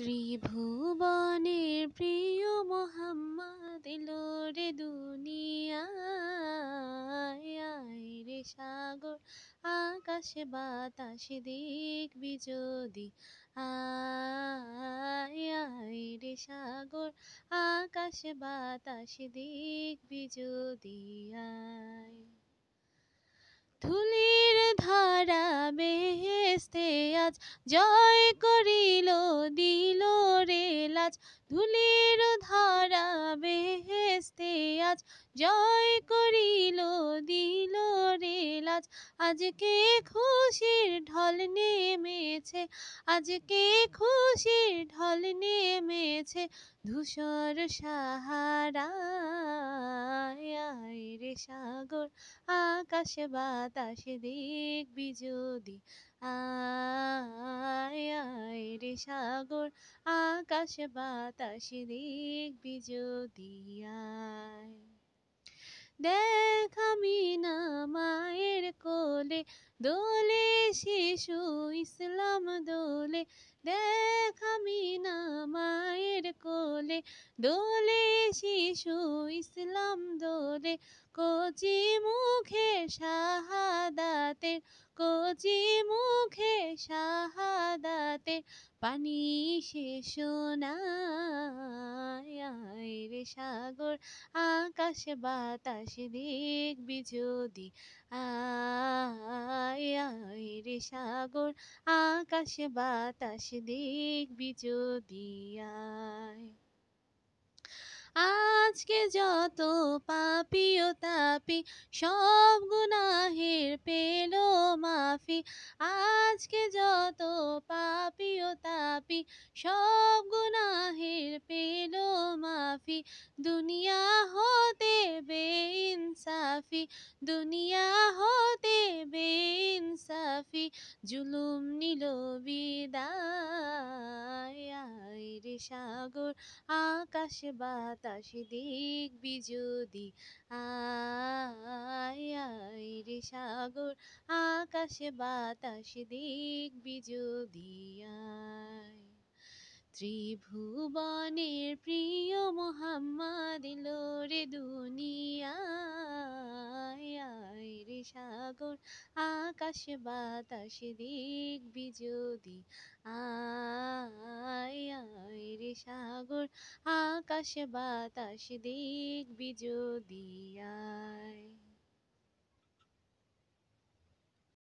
ত্রিভুবনের প্রিয় মোহাম্মদ লোরে দুনিয়ায় রে সাগর আকাশে বাতাসে দেখবি যদি আয় রে সাগর আকাশে বাতাসে দেখবি যদি আয় ধুলির ধারা বেহেস্তে আজ জয় করিল দিল রে লাজ ধুলির ধারা বেহেস্তে আজ জয় করিল দিল রে লাজ আজকে খুশির ঢল নেমেছে আজকে খুশির ঢল নেমেছে ধূসর সাহারা রে সাগর আকাশে বাতাস দেখবি যদি আয় আয় রে সাগর আকাশে বাতাস দেখবি যদি আয় দেখ আমি না মায়ের কোলে দোলে শিশু ইসলাম দোলে দেখ আমি না মা দোলে শিশু ইসলাম দোলে কচি মুখে শাহাদাতে কচি মুখে শাহাদাতে পানি শেষ রে সাগর আকাশ বাতাস দেখবি যদি আয় রে সাগর আকাশ বাতাস দেখবি যদি আয় আজকে যত পাপি ও তাপি সব গুনাহের পেল মাফি আজকে যত পাপি ও তাপি সব গুনাহের পেল মাফি দুনিয়া হতে বেইনসাফি দুনিয়া হতে বেইনসাফি জুলুম নিল বিদায় রে সাগর আকাশ বাতাস দেখবি যদি আয় আয় রে সাগর আকাশে বাতাসে দেখবি যদি আয় ত্রিভুবনের প্রিয় মোহাম্মদ রে দুনিয়া রে সাগর আকাশে বাতাসে দেখবি যদি আয় রে সাগর আকাশ বাতাস দেখবি যদি আয়